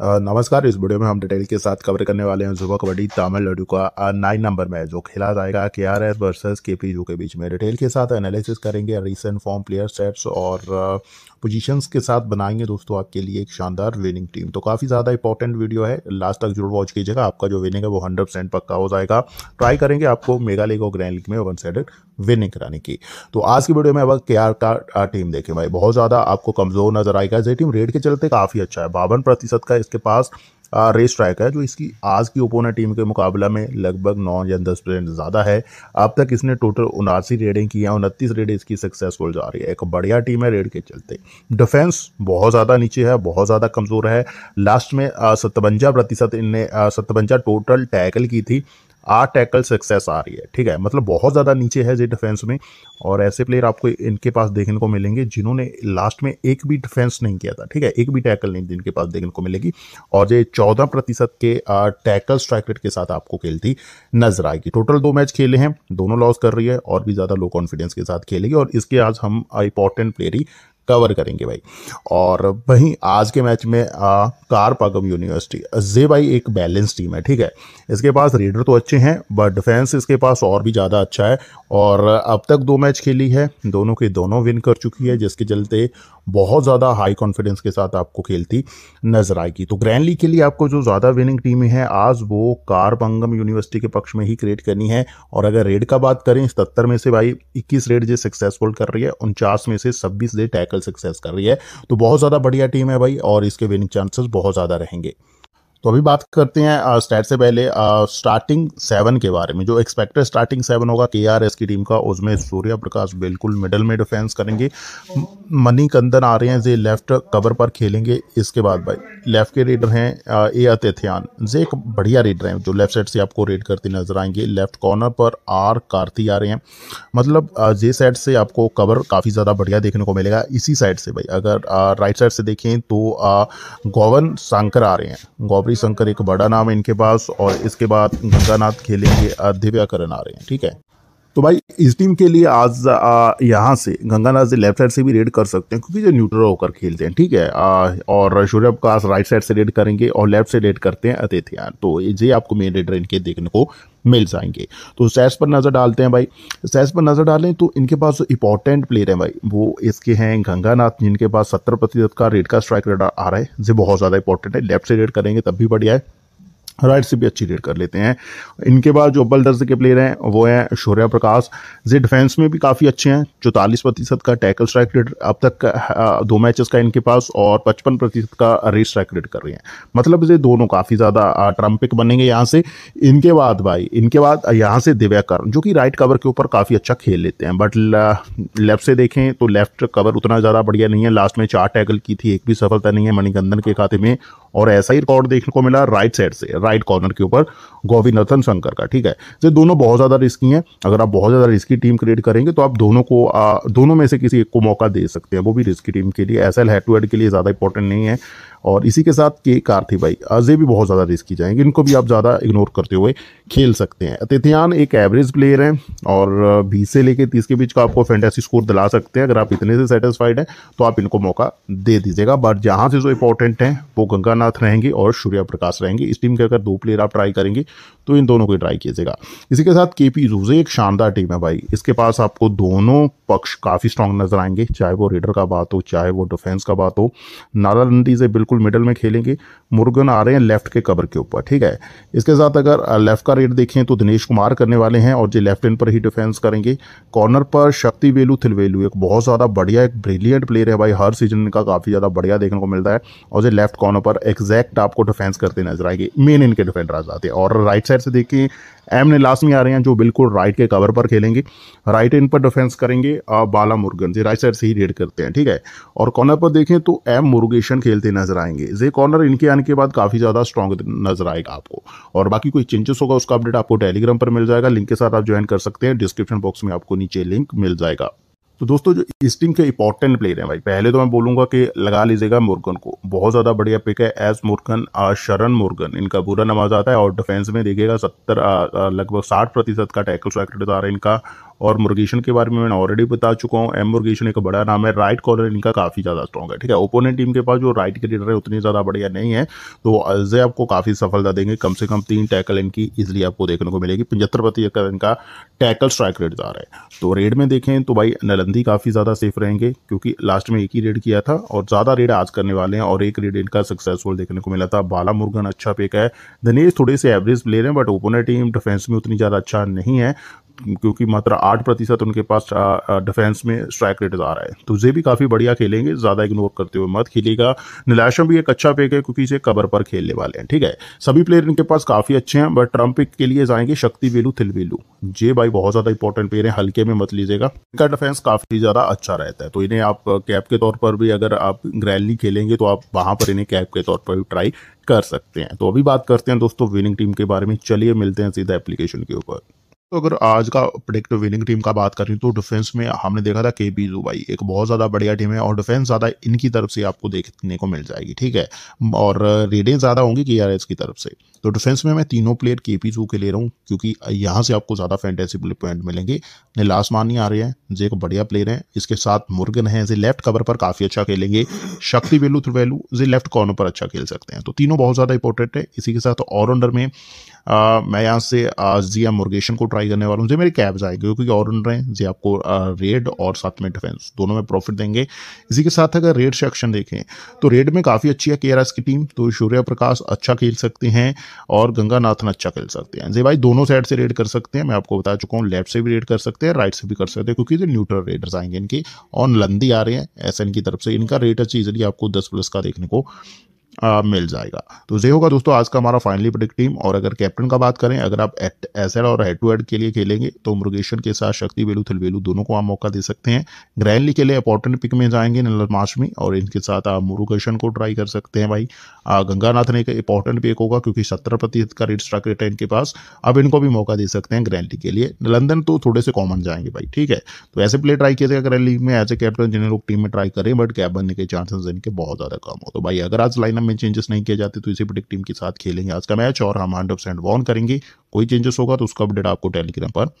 नमस्कार इस वीडियो में हम डिटेल के साथ कवर करने वाले हैं जुबा कबड्डी तमिलनाडु का नाइन नंबर मैच जो खेला जाएगा K R S versus K P U के बीच में डिटेल के साथ एनालिसिस करेंगे रिसेंट फॉर्म प्लेयर सेट्स और पोजीशंस के साथ बनाएंगे दोस्तों आपके लिए एक शानदार विनिंग टीम तो काफ़ी ज़्यादा इंपॉर्टेंट वीडियो है लास्ट तक जरूर वॉच कीजिएगा आपका जो विनिंग है वो हंड्रेड पक्का हो जाएगा ट्राई करेंगे आपको मेगा लीग और ग्रैंड लीग में वन साइड विनिंग कराने की तो आज की वीडियो में अब के आर का टीम देखें भाई बहुत ज़्यादा आपको कमज़ोर नजर आएगा ये टीम रेड के चलते काफ़ी अच्छा है बावन प्रतिशत का इसके पास रेस ट्रैक है जो इसकी आज की ओपोनर टीम के मुकाबला में लगभग नौ या दस परसेंट ज़्यादा है अब तक इसने टोटल उनासी रेडिंग की है उनतीस रेड इसकी सक्सेसफुल जा रही है एक बढ़िया टीम है रेड के चलते डिफेंस बहुत ज़्यादा नीचे है बहुत ज़्यादा कमज़ोर है लास्ट में सतवंजा प्रतिशत इनने सतवंजा टोटल टैकल की थी आठ टैकल सक्सेस आ रही है ठीक है मतलब बहुत ज़्यादा नीचे है जे डिफेंस में और ऐसे प्लेयर आपको इनके पास देखने को मिलेंगे जिन्होंने लास्ट में एक भी डिफेंस नहीं किया था ठीक है एक भी टैकल नहीं जिनके पास देखने को मिलेगी और ये चौदह प्रतिशत के टैकल स्ट्राइक रेट के साथ आपको खेलती नजर आएगी टोटल दो मैच खेले हैं दोनों लॉस कर रही है और भी ज़्यादा लो कॉन्फिडेंस के साथ खेलेगी और इसके आज हम इंपॉर्टेंट प्लेयर ही कवर करेंगे भाई और वहीं आज के मैच में आ, कार पागम यूनिवर्सिटी जे भाई एक बैलेंस टीम है ठीक है इसके पास रीडर तो अच्छे हैं बट डिफेंस इसके पास और भी ज़्यादा अच्छा है और अब तक दो मैच खेली है दोनों के दोनों विन कर चुकी है जिसके चलते बहुत ज़्यादा हाई कॉन्फिडेंस के साथ आपको खेलती नजर आएगी तो ग्रैंड लीग के लिए आपको जो ज़्यादा विनिंग टीम है आज वो कार पंगम यूनिवर्सिटी के पक्ष में ही क्रिएट करनी है और अगर रेड का बात करें सत्तर में से भाई इक्कीस रेड जो सक्सेसफुल कर रही है उनचास में से छब्बीस डे टैकल सक्सेस कर रही है तो बहुत ज़्यादा बढ़िया टीम है भाई और इसके विनिंग चांसेस बहुत ज़्यादा रहेंगे तो अभी बात करते हैं स्टैट से पहले स्टार्टिंग सेवन के बारे में जो एक्सपेक्टेड स्टार्टिंग सेवन होगा के आर एस की टीम का उसमें सूर्य प्रकाश बिल्कुल मिडल में डिफेंस करेंगे मनीकंदन आ रहे हैं जे लेफ्ट कवर पर खेलेंगे इसके बाद भाई लेफ्ट के रीडर हैं ए अतिथ्यान जे एक बढ़िया रीडर हैं जो लेफ्ट साइड से आपको रेड करते नजर आएंगे लेफ्ट कॉर्नर पर आर कार्ती आ रहे हैं मतलब जे साइड से आपको कवर काफ़ी ज़्यादा बढ़िया देखने को मिलेगा इसी साइड से भाई अगर राइट साइड से देखें तो गौवन शंकर आ रहे हैं गोवन गौरी शंकर एक बड़ा नाम है इनके पास और इसके बाद गंगानाथ खेलेंगे दिव्या आ रहे हैं ठीक है तो भाई इस टीम के लिए आज यहाँ से गंगानाथ से लेफ्ट साइड से भी रेड कर सकते हैं क्योंकि जो न्यूट्रल होकर खेलते हैं ठीक है आ, और का राइट साइड से रेड करेंगे और लेफ्ट से रेड करते हैं अतिथियान तो ये आपको मेन रेडर इनके देखने को मिल जाएंगे तो सैस पर नज़र डालते हैं भाई सैस पर नज़र डालें तो इनके पास जो इंपॉर्टेंट प्लेयर हैं भाई वो इसके हैं गंगानाथ जिनके पास सत्तर प्रतिशत का रेड का स्ट्राइक रेडर आ रहा है जो बहुत ज़्यादा इंपॉर्टेंट है लेफ्ट से रेड करेंगे तब भी बढ़िया है राइट से भी अच्छी रेड कर लेते हैं इनके बाद जो अब्बल दर्ज के प्लेयर हैं वो हैं शौर्या प्रकाश जे डिफेंस में भी काफ़ी अच्छे हैं चौतालीस प्रतिशत का टैकल स्ट्राइक रेट अब तक दो मैचेस का इनके पास और पचपन प्रतिशत का रेस स्ट्राइक रेट कर रहे हैं मतलब ये दोनों काफ़ी ज़्यादा ट्रम्पिक बनेंगे यहाँ से इनके बाद भाई इनके बाद यहाँ से दिव्याकर जो कि राइट कवर के ऊपर काफ़ी अच्छा खेल लेते हैं बट लेफ्ट से देखें तो लेफ्ट कवर उतना ज़्यादा बढ़िया नहीं है लास्ट में चार टैकल की थी एक भी सफलता नहीं है मणिकंदन के खाते में और ऐसा ही रिकॉर्ड देखने को मिला राइट साइड से राइट कॉर्नर के ऊपर गोविंदथन शंकर का ठीक है ये दोनों बहुत ज़्यादा रिस्की हैं अगर आप बहुत ज़्यादा रिस्की टीम क्रिएट करेंगे तो आप दोनों को आ, दोनों में से किसी एक को मौका दे सकते हैं वो भी रिस्की टीम के लिए एस एल हेड टू हेड के लिए ज़्यादा इंपॉर्टेंट नहीं है और इसी के साथ के कार्थी भाई अजय भी बहुत ज़्यादा रिस्की जाएंगे इनको भी आप ज़्यादा इग्नोर करते हुए खेल सकते हैं अतिथियान एक एवरेज प्लेयर हैं और बीस से लेकर तीस के बीच का आपको फेंटेसी स्कोर दिला सकते हैं अगर आप इतने से सेटिस्फाइड हैं तो आप इनको मौका दे दीजिएगा बट जहाँ से जो इंपॉर्टेंट हैं वो गंगानाथ रहेंगे और सूर्या प्रकाश रहेंगे इस टीम के अगर दो प्लेयर आप ट्राई करेंगे तो इन दोनों को ट्राई कीजिएगा इसी के साथ के पी जूजे एक शानदार टीम है भाई इसके पास आपको दोनों पक्ष काफ़ी स्ट्रांग नजर आएंगे चाहे वो रेडर का बात हो चाहे वो डिफेंस का बात हो नालालंडी से बिल्कुल मिडल में खेलेंगे मुर्गन आ रहे हैं लेफ्ट के कवर के ऊपर ठीक है इसके साथ अगर लेफ्ट का रेड देखें तो दिनेश कुमार करने वाले हैं और जो लेफ्ट एंड पर ही डिफेंस करेंगे कॉर्नर पर शक्ति वेलू थिलवेलू एक बहुत ज़्यादा बढ़िया एक ब्रिलियंट प्लेयर है भाई हर सीजन का काफ़ी ज़्यादा बढ़िया देखने को मिलता है और जो लेफ्ट कॉर्नर पर एग्जैक्ट आपको डिफेंस करते नजर आएंगे मेन इनके डिफेंडर आ आते हैं और राइट साइड साइड से देखें एम ने लास्ट में आ रहे हैं जो बिल्कुल राइट के कवर पर खेलेंगे राइट इन पर डिफेंस करेंगे बाला मुर्गन जी राइट साइड से ही रेड करते हैं ठीक है और कॉर्नर पर देखें तो एम मुर्गेशन खेलते नजर आएंगे जे कॉर्नर इनके आने के बाद काफ़ी ज़्यादा स्ट्रॉन्ग नजर आएगा आपको और बाकी कोई चेंजेस होगा उसका अपडेट आपको टेलीग्राम पर मिल जाएगा लिंक के साथ आप ज्वाइन कर सकते हैं डिस्क्रिप्शन बॉक्स में आपको नीचे लिंक मिल जाएगा तो दोस्तों जो इस टीम के इंपॉर्टेंट प्लेयर हैं भाई पहले तो मैं बोलूंगा कि लगा लीजिएगा मुर्गन को बहुत ज़्यादा बढ़िया पिक है एस मुर्गन शरण मुर्गन इनका बुरा नमाज आता है और डिफेंस में देखिएगा सत्तर लगभग साठ प्रतिशत का टैकल स्ट्राइक आ रहा है इनका और मुर्गेशन के बारे में मैंने ऑलरेडी बता चुका हूँ एम मुर्गेशन एक बड़ा नाम है राइट कॉर्नर इनका काफ़ी ज़्यादा स्ट्रॉग है ठीक है ओपोनेंट टीम के पास जो राइट क्रिकेटर है उतनी ज़्यादा बढ़िया नहीं है तो अजय आपको काफ़ी सफलता देंगे कम से कम तीन टैकल इनकी इजिली आपको देखने को मिलेगी पचहत्तर प्रतिशत इनका टैकल स्ट्राइक रेट जा रहा है तो रेड में देखें तो भाई नलंदी काफ़ी ज़्यादा सेफ रहेंगे क्योंकि लास्ट में एक ही रेड किया था और ज़्यादा रेड आज करने वाले हैं और एक रेड इनका सक्सेसफुल देखने को मिला था बाला मुर्गन अच्छा पेक है दिनेश थोड़े से एवरेज प्लेयर है बट ओपोनर टीम डिफेंस में उतनी ज़्यादा अच्छा नहीं है क्योंकि मात्र आठ प्रतिशत उनके पास डिफेंस में स्ट्राइक रेट आ रहा है तो ये भी काफ़ी बढ़िया खेलेंगे ज़्यादा इग्नोर करते हुए मत खेलेगा निलाशम भी एक अच्छा पेक है क्योंकि इसे कबर पर खेलने वाले हैं ठीक है सभी प्लेयर इनके पास काफ़ी अच्छे हैं बट ट्रम्प पिक के लिए जाएंगे शक्ति वेलू थिल वेलू जे भाई बहुत ज़्यादा इंपॉर्टेंट प्लेयर है हल्के में मत लीजिएगा इनका डिफेंस काफ़ी ज़्यादा अच्छा रहता है तो इन्हें आप कैप के तौर पर भी अगर आप ग्रैली खेलेंगे तो आप वहाँ पर इन्हें कैप के तौर पर भी ट्राई कर सकते हैं तो अभी बात करते हैं दोस्तों विनिंग टीम के बारे में चलिए मिलते हैं सीधा एप्लीकेशन के ऊपर तो अगर आज का प्रोडिक्ट विनिंग टीम का बात करें तो डिफेंस में हमने देखा था के पी जुबाई एक बहुत ज़्यादा बढ़िया टीम है और डिफेंस ज़्यादा इनकी तरफ से आपको देखने को मिल जाएगी ठीक है और रेडें ज़्यादा होंगी के आर एस की तरफ से तो डिफेंस में मैं तीनों प्लेयर के पी जू के ले रहा हूँ क्योंकि यहाँ से आपको ज़्यादा फैंटेसी पॉइंट मिलेंगे निलास मानी आ रहे हैं जो एक बढ़िया प्लेयर हैं इसके साथ मुर्गन हैं जे लेफ्ट कवर पर काफ़ी अच्छा खेलेंगे शक्ति वेलू त्रिवेलू जे लेफ्ट कॉर्नर पर अच्छा खेल सकते हैं तो तीनों बहुत ज़्यादा इंपॉर्टेंट है इसी के साथ ऑलराउंडर में मैं यहाँ से जिया मुर्गेशन को ट्राई करने वाला हूँ जी मेरी कैब्स आएगी क्योंकि और रन रहे हैं जी आपको रेड और साथ में डिफेंस दोनों में प्रॉफिट देंगे इसी के साथ अगर रेड सेक्शन देखें तो रेड में काफ़ी अच्छी है के की टीम तो सूर्य प्रकाश अच्छा खेल सकते हैं और गंगानाथन अच्छा खेल सकते हैं जी भाई दोनों साइड से रेड कर सकते हैं मैं आपको बता चुका हूँ लेफ्ट से भी रेड कर सकते हैं राइट से भी कर सकते हैं क्योंकि जो न्यूट्रल रेडर्स आएंगे इनके और लंदी आ रहे हैं एस की तरफ से इनका रेट अच्छा इजिली आपको दस प्लस का देखने को आ, मिल जाएगा तो ये होगा दोस्तों आज का हमारा फाइनली प्रिडिक्ट टीम और अगर कैप्टन का बात करें अगर आप एसेड और हेड टू हेड के लिए खेलेंगे तो मुर्गेशन के साथ शक्ति वेलू थलवेलू दोनों को आप मौका दे सकते हैं ग्रैंडली के लिए अपॉर्टेंट पिक में जाएंगे नीलमाश में और इनके साथ आप मुरुगेशन को ट्राई कर सकते हैं भाई गंगानाथ ने एक इंपॉर्टेंट पिक होगा क्योंकि सत्रह प्रतिशत का रेट स्ट्राइक रेट है इनके पास अब इनको भी मौका दे सकते हैं ग्रैंडली के लिए लंदन तो थोड़े से कॉमन जाएंगे भाई ठीक है तो ऐसे प्ले ट्राई किया ग्रैंडली में एज ए कैप्टन जिन्हें लोग टीम में ट्राई करें बट कैप बनने के चांसेस इनके बहुत ज़्यादा कम हो तो भाई अगर आज लाइन में चेंजेस नहीं किए जाते तो इसी पर टीम के साथ खेलेंगे आज का मैच और हम हंड्रेड परसेंट वॉन करेंगे कोई चेंजेस होगा तो उसका अपडेट आपको टेलीग्राम पर